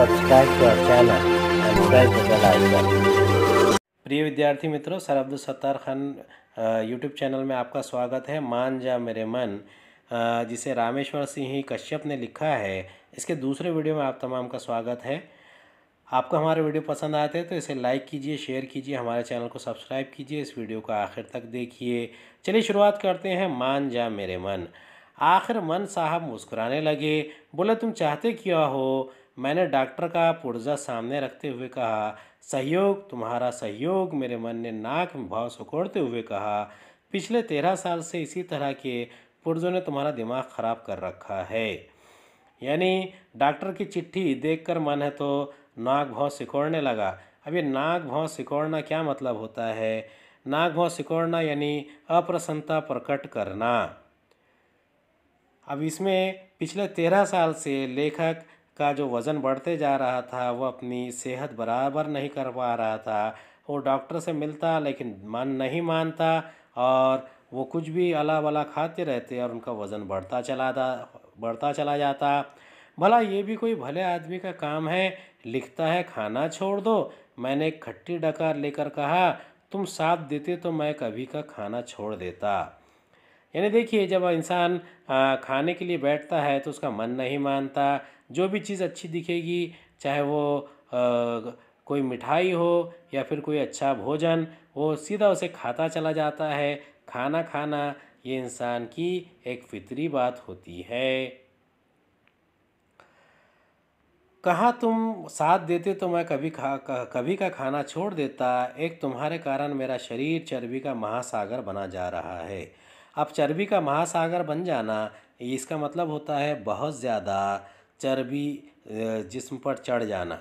subscribe to our channel and press the bell icon प्रिय विद्यार्थी मित्रों sir Abdul Sattar Khan YouTube channel में आपका स्वागत है मान जा मेरे मन जिसे रामेश्वर सिंह कश्यप ने लिखा है इसके दूसरे वीडियो में आप तमाम का स्वागत है आपको हमारा वीडियो पसंद आते हैं तो इसे लाइक कीजिए शेयर कीजिए हमारे चैनल को सब्सक्राइब कीजिए इस वीडियो को आखिर तक देखिए चलिए शुरुआत करते हैं मान जा मेरे मन आखिर मन साहब मुस्कुराने लगे बोले तुम चाहते क्या हो मैंने डॉक्टर का पुर्जा सामने रखते हुए कहा सहयोग तुम्हारा सहयोग मेरे मन ने नाक में भाव सुकोड़ते हुए कहा पिछले तेरह साल से इसी तरह के पुर्जों ने तुम्हारा दिमाग ख़राब कर रखा है यानी डॉक्टर की चिट्ठी देखकर मन है तो नाक भाव सिकोड़ने लगा अब ये नाक भाव सिकोड़ना क्या मतलब होता है नाक भाव सिकोड़ना यानी अप्रसन्नता प्रकट करना अब इसमें पिछले तेरह साल से लेखक का जो वज़न बढ़ते जा रहा था वो अपनी सेहत बराबर नहीं कर पा रहा था वो डॉक्टर से मिलता लेकिन मन नहीं मानता और वो कुछ भी अला बला खाते रहते और उनका वज़न बढ़ता चला था बढ़ता चला जाता भला ये भी कोई भले आदमी का काम है लिखता है खाना छोड़ दो मैंने एक खट्टी डकार लेकर कहा तुम साथ देते तो मैं कभी का खाना छोड़ देता यानी देखिए जब इंसान खाने के लिए बैठता है तो उसका मन नहीं मानता जो भी चीज़ अच्छी दिखेगी चाहे वो कोई मिठाई हो या फिर कोई अच्छा भोजन वो सीधा उसे खाता चला जाता है खाना खाना ये इंसान की एक फितरी बात होती है कहाँ तुम साथ देते तो मैं कभी खा कभी का खाना छोड़ देता एक तुम्हारे कारण मेरा शरीर चर्बी का महासागर बना जा रहा है अब चर्बी का महासागर बन जाना इसका मतलब होता है बहुत ज़्यादा चर्बी जिस्म पर चढ़ जाना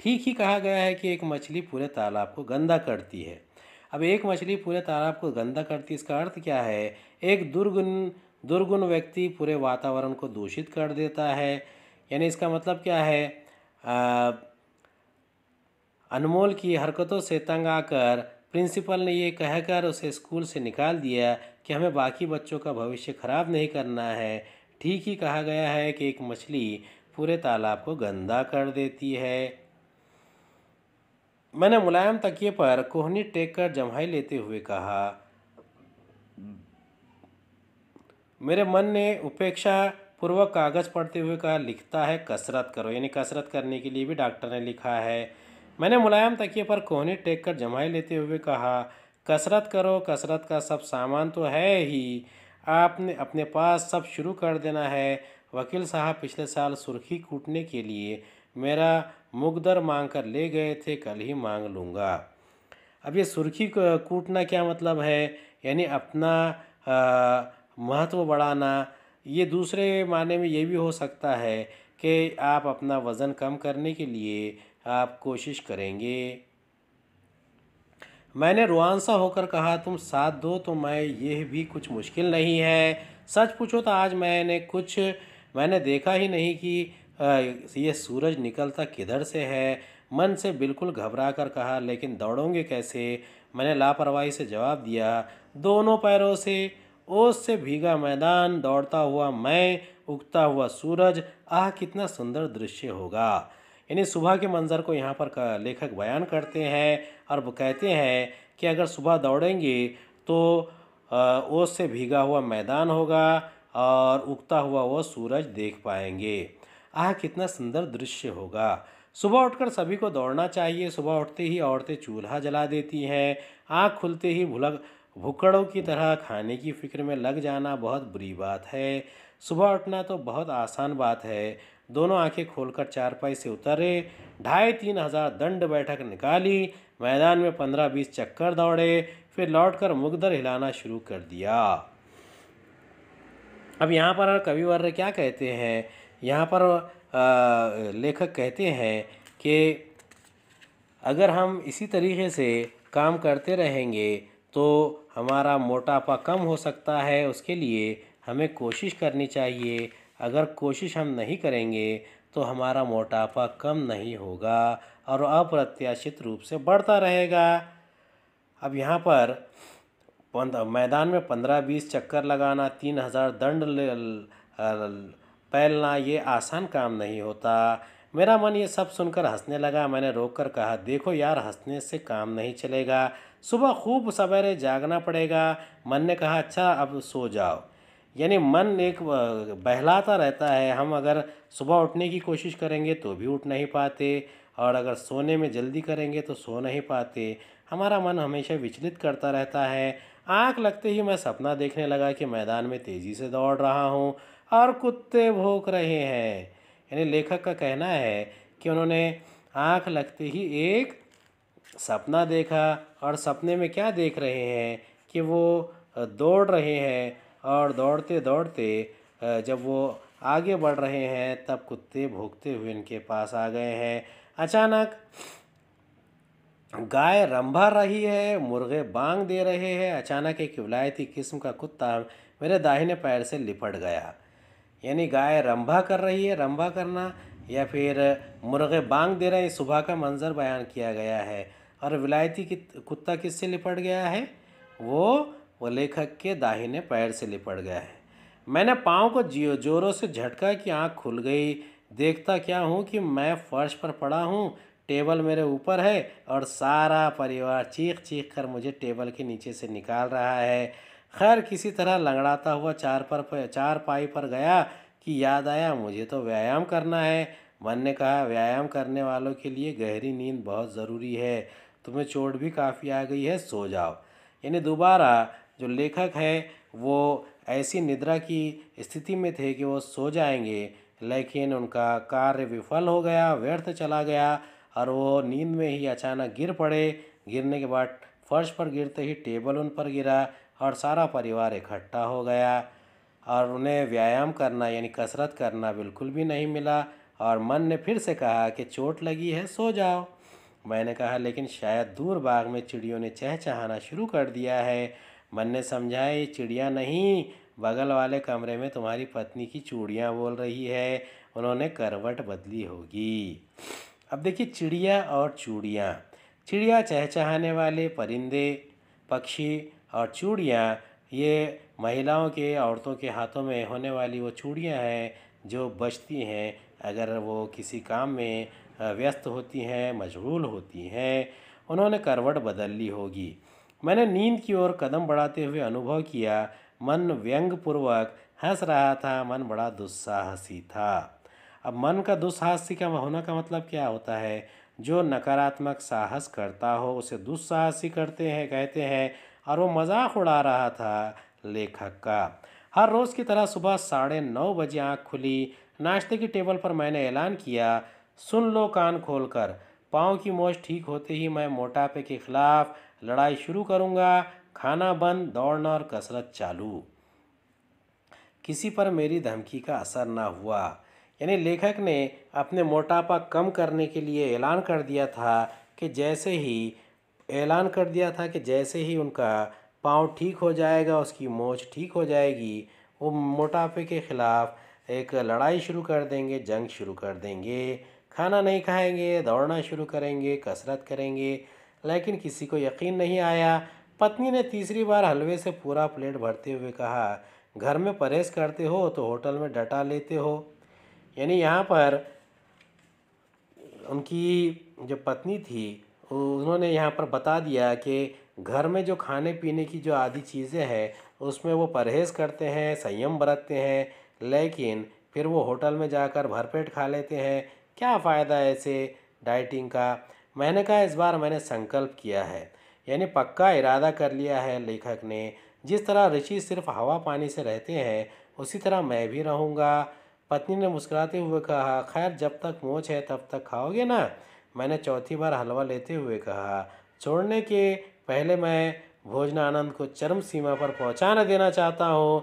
ठीक ही कहा गया है कि एक मछली पूरे तालाब को गंदा करती है अब एक मछली पूरे तालाब को गंदा करती इसका अर्थ क्या है एक दुर्गुण दुर्गुण व्यक्ति पूरे वातावरण को दूषित कर देता है यानी इसका मतलब क्या है अनमोल की हरकतों से तंग आकर प्रिंसिपल ने ये कहकर उसे स्कूल से निकाल दिया कि हमें बाकी बच्चों का भविष्य खराब नहीं करना है ठीक ही कहा गया है कि एक मछली पूरे तालाब को गंदा कर देती है मैंने मुलायम तकिए पर कोहनी टेक कर जमाई लेते हुए कहा मेरे मन ने उपेक्षा पूर्वक कागज़ पढ़ते हुए कहा लिखता है कसरत करो यानी कसरत करने के लिए भी डॉक्टर ने लिखा है मैंने मुलायम तकिए पर कोहनी टेक कर जमाई लेते हुए कहा कसरत करो कसरत का सब सामान तो है ही आपने अपने पास सब शुरू कर देना है वकील साहब पिछले साल सुर्खी कूटने के लिए मेरा मुकदर मांग कर ले गए थे कल ही मांग लूँगा अब ये सुर्खी कूटना क्या मतलब है यानी अपना महत्व बढ़ाना ये दूसरे माने में ये भी हो सकता है कि आप अपना वज़न कम करने के लिए आप कोशिश करेंगे मैंने रुआंसा होकर कहा तुम साथ दो तो मैं यह भी कुछ मुश्किल नहीं है सच पूछो तो आज मैंने कुछ मैंने देखा ही नहीं कि ये सूरज निकलता किधर से है मन से बिल्कुल घबरा कर कहा लेकिन दौड़ोगे कैसे मैंने लापरवाही से जवाब दिया दोनों पैरों से ओस से भीगा मैदान दौड़ता हुआ मैं उगता हुआ सूरज आह कितना सुंदर दृश्य होगा यानी सुबह के मंज़र को यहाँ पर लेखक बयान करते हैं और कहते हैं कि अगर सुबह दौड़ेंगे तो ओस से भीगा हुआ मैदान होगा और उगता हुआ वह सूरज देख पाएंगे आह कितना सुंदर दृश्य होगा सुबह उठकर सभी को दौड़ना चाहिए सुबह उठते ही औरतें चूल्हा जला देती हैं आँख खुलते ही भुलक भुक्कड़ों की तरह खाने की फिक्र में लग जाना बहुत बुरी बात है सुबह उठना तो बहुत आसान बात है दोनों आंखें खोलकर चारपाई से उतरे ढाई तीन हज़ार दंड बैठक निकाली मैदान में पंद्रह बीस चक्कर दौड़े फिर लौटकर मुगदर हिलाना शुरू कर दिया अब यहाँ पर कविवर्य क्या कहते हैं यहाँ पर लेखक कहते हैं कि अगर हम इसी तरीके से काम करते रहेंगे तो हमारा मोटापा कम हो सकता है उसके लिए हमें कोशिश करनी चाहिए अगर कोशिश हम नहीं करेंगे तो हमारा मोटापा कम नहीं होगा और अप्रत्याशित रूप से बढ़ता रहेगा अब यहाँ पर पंद मैदान में पंद्रह बीस चक्कर लगाना तीन हज़ार दंड पैलना ये आसान काम नहीं होता मेरा मन ये सब सुनकर हंसने लगा मैंने रोक कर कहा देखो यार हंसने से काम नहीं चलेगा सुबह खूब सवेरे जागना पड़ेगा मन ने कहा अच्छा अब सो जाओ यानी मन एक बहलाता रहता है हम अगर सुबह उठने की कोशिश करेंगे तो भी उठ नहीं पाते और अगर सोने में जल्दी करेंगे तो सो नहीं पाते हमारा मन हमेशा विचलित करता रहता है आँख लगते ही मैं सपना देखने लगा कि मैदान में तेज़ी से दौड़ रहा हूँ और कुत्ते भोंक रहे हैं यानी लेखक का कहना है कि उन्होंने आँख लगते ही एक सपना देखा और सपने में क्या देख रहे हैं कि वो दौड़ रहे हैं और दौड़ते दौड़ते जब वो आगे बढ़ रहे हैं तब कुत्ते भोंकते हुए इनके पास आ गए हैं अचानक गाय रंभा रही है मुर्गे बांग दे रहे हैं अचानक एक विलायती किस्म का कुत्ता मेरे दाहिने पैर से लिपट गया यानी गाय रंभा कर रही है रंभा करना या फिर मुर्गे बांग दे रहे हैं सुबह का मंजर बयान किया गया है और विलायती कि कुत्ता किससे लिपट गया है वो वो लेखक के दाहिने पैर से लिपट गया है मैंने पाँव को जियो जोरों से झटका कि आँख खुल गई देखता क्या हूँ कि मैं फर्श पर पड़ा हूँ टेबल मेरे ऊपर है और सारा परिवार चीख चीख कर मुझे टेबल के नीचे से निकाल रहा है खैर किसी तरह लंगड़ाता हुआ चार पर चार पाई पर गया कि याद आया मुझे तो व्यायाम करना है मन ने कहा व्यायाम करने वालों के लिए गहरी नींद बहुत ज़रूरी है तुम्हें चोट भी काफ़ी आ गई है सो जाओ यानी दोबारा जो लेखक है वो ऐसी निद्रा की स्थिति में थे कि वो सो जाएंगे लेकिन उनका कार्य विफल हो गया व्यर्थ चला गया और वो नींद में ही अचानक गिर पड़े गिरने के बाद फर्श पर गिरते ही टेबल उन पर गिरा और सारा परिवार इकट्ठा हो गया और उन्हें व्यायाम करना यानी कसरत करना बिल्कुल भी नहीं मिला और मन ने फिर से कहा कि चोट लगी है सो जाओ मैंने कहा लेकिन शायद दूर बाग में चिड़ियों ने चहचहाना शुरू कर दिया है मन ने समझाया ये चिड़िया नहीं बगल वाले कमरे में तुम्हारी पत्नी की चूड़ियाँ बोल रही है उन्होंने करवट बदली होगी अब देखिए चिड़िया और चूड़ियाँ चिड़िया चहचहाने वाले परिंदे पक्षी और चूड़ियाँ ये महिलाओं के औरतों के हाथों में होने वाली वो चूड़ियाँ हैं जो बचती हैं अगर वो किसी काम में व्यस्त होती हैं मशगूल होती हैं उन्होंने करवट बदल ली होगी मैंने नींद की ओर कदम बढ़ाते हुए अनुभव किया मन पूर्वक हंस रहा था मन बड़ा दुस्साहसी था अब मन का दुस्साहसी का होना का मतलब क्या होता है जो नकारात्मक साहस करता हो उसे दुस्साहसी करते हैं कहते हैं और वो मजाक उड़ा रहा था लेखक का हर रोज़ की तरह सुबह साढ़े नौ बजे आँख खुली नाश्ते की टेबल पर मैंने ऐलान किया सुन लो कान खोलकर पाँव की मोच ठीक होते ही मैं मोटापे के ख़िलाफ़ लड़ाई शुरू करूँगा खाना बंद दौड़ना और कसरत चालू किसी पर मेरी धमकी का असर ना हुआ यानी लेखक ने अपने मोटापा कम करने के लिए ऐलान कर दिया था कि जैसे ही ऐलान कर दिया था कि जैसे ही उनका पाँव ठीक हो जाएगा उसकी मोच ठीक हो जाएगी वो मोटापे के ख़िलाफ़ एक लड़ाई शुरू कर देंगे जंग शुरू कर देंगे खाना नहीं खाएंगे दौड़ना शुरू करेंगे कसरत करेंगे लेकिन किसी को यकीन नहीं आया पत्नी ने तीसरी बार हलवे से पूरा प्लेट भरते हुए कहा घर में परहेज़ करते हो तो होटल में डटा लेते हो यानी यहाँ पर उनकी जो पत्नी थी उन्होंने यहाँ पर बता दिया कि घर में जो खाने पीने की जो आदि चीज़ें हैं उसमें वो परहेज़ करते हैं संयम बरतते हैं लेकिन फिर वो होटल में जाकर भरपेट खा लेते हैं क्या फ़ायदा है ऐसे डाइटिंग का मैंने कहा इस बार मैंने संकल्प किया है यानी पक्का इरादा कर लिया है लेखक ने जिस तरह ऋषि सिर्फ हवा पानी से रहते हैं उसी तरह मैं भी रहूँगा पत्नी ने मुस्कुराते हुए कहा खैर जब तक मोच है तब तक खाओगे ना मैंने चौथी बार हलवा लेते हुए कहा छोड़ने के पहले मैं भोजनानंद को चरम सीमा पर पहुंचा देना चाहता हूँ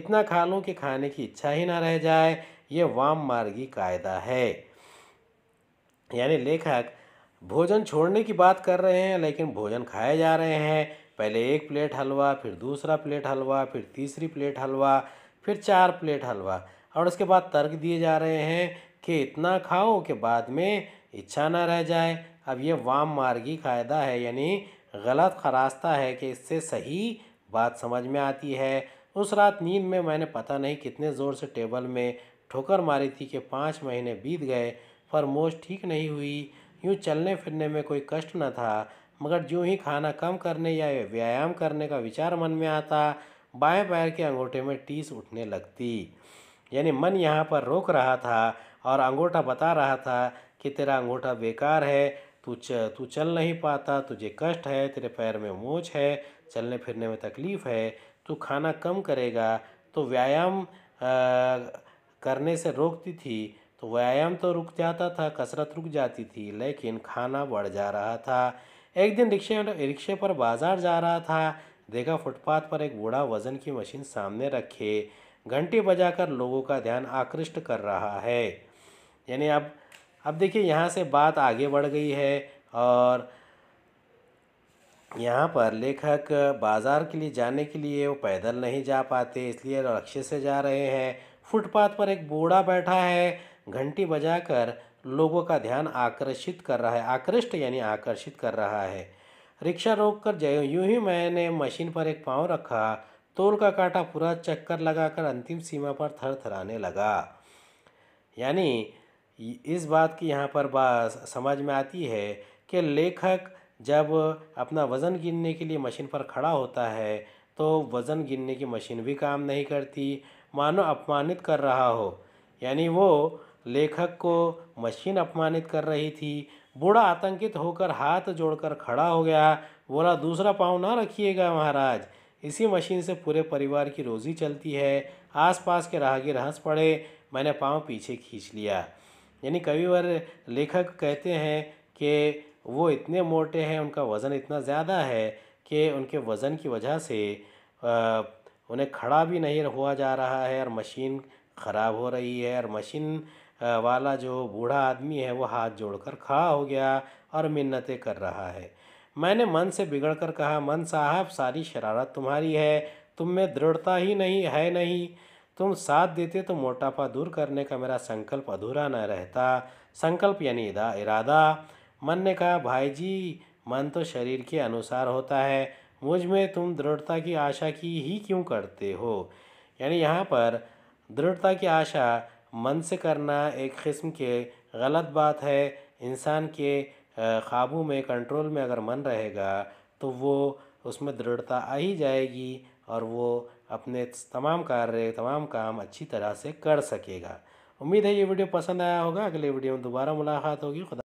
इतना खा लूँ कि खाने की इच्छा ही ना रह जाए ये वाम मार्गी कायदा है यानी लेखक भोजन छोड़ने की बात कर रहे हैं लेकिन भोजन खाए जा रहे हैं पहले एक प्लेट हलवा फिर दूसरा प्लेट हलवा फिर तीसरी प्लेट हलवा फिर चार प्लेट हलवा और उसके बाद तर्क दिए जा रहे हैं कि इतना खाओ कि बाद में इच्छा ना रह जाए अब ये वाम मार्गी कायदा है यानी गलत खरास्ता है कि इससे सही बात समझ में आती है उस रात नींद में मैंने पता नहीं कितने ज़ोर से टेबल में ठोकर मारी थी कि पाँच महीने बीत गए पर मोज ठीक नहीं हुई यूँ चलने फिरने में कोई कष्ट न था मगर जो ही खाना कम करने या व्यायाम करने का विचार मन में आता बाएं पैर के अंगूठे में टीस उठने लगती यानी मन यहाँ पर रोक रहा था और अंगूठा बता रहा था कि तेरा अंगूठा बेकार है तू च तू चल नहीं पाता तुझे कष्ट है तेरे पैर में मोच है चलने फिरने में तकलीफ़ है तू खाना कम करेगा तो व्यायाम आ, करने से रोकती थी तो व्यायाम तो रुक जाता था कसरत रुक जाती थी लेकिन खाना बढ़ जा रहा था एक दिन रिक्शे रिक्शे पर बाज़ार जा रहा था देखा फुटपाथ पर एक बूढ़ा वज़न की मशीन सामने रखे घंटी बजाकर लोगों का ध्यान आकृष्ट कर रहा है यानी अब अब देखिए यहाँ से बात आगे बढ़ गई है और यहाँ पर लेखक बाज़ार के लिए जाने के लिए वो पैदल नहीं जा पाते इसलिए रक्षे से जा रहे हैं फुटपाथ पर एक बूढ़ा बैठा है घंटी बजाकर लोगों का ध्यान आकर्षित कर रहा है आकृष्ट यानी आकर्षित कर रहा है रिक्शा रोक कर जय यूँ ही मैंने मशीन पर एक पाँव रखा तोल का काटा पूरा चक्कर लगाकर अंतिम सीमा पर थर थराने लगा यानी इस बात की यहाँ पर बात समझ में आती है कि लेखक जब अपना वज़न गिनने के लिए मशीन पर खड़ा होता है तो वज़न गिनने की मशीन भी काम नहीं करती मानो अपमानित कर रहा हो यानी वो लेखक को मशीन अपमानित कर रही थी बूढ़ा आतंकित होकर हाथ जोड़कर खड़ा हो गया बोला दूसरा पाँव ना रखिएगा महाराज इसी मशीन से पूरे परिवार की रोज़ी चलती है आसपास के राहगीर हंस पड़े मैंने पाँव पीछे खींच लिया यानी कभी बार लेखक कहते हैं कि वो इतने मोटे हैं उनका वज़न इतना ज़्यादा है कि उनके वज़न की वजह से उन्हें खड़ा भी नहीं हुआ जा रहा है और मशीन ख़राब हो रही है और मशीन वाला जो बूढ़ा आदमी है वो हाथ जोड़कर खड़ा हो गया और मिन्नतें कर रहा है मैंने मन से बिगड़कर कहा मन साहब सारी शरारत तुम्हारी है तुम में दृढ़ता ही नहीं है नहीं तुम साथ देते तो मोटापा दूर करने का मेरा संकल्प अधूरा न रहता संकल्प यानी इरादा मन ने कहा भाई जी मन तो शरीर के अनुसार होता है मुझ में तुम दृढ़ता की आशा की ही क्यों करते हो यानी यहाँ पर दृढ़ता की आशा मन से करना एक किस्म के गलत बात है इंसान के काबू में कंट्रोल में अगर मन रहेगा तो वो उसमें दृढ़ता आ ही जाएगी और वो अपने तमाम कार्य तमाम काम अच्छी तरह से कर सकेगा उम्मीद है ये वीडियो पसंद आया होगा अगले वीडियो में दोबारा मुलाकात होगी खुदा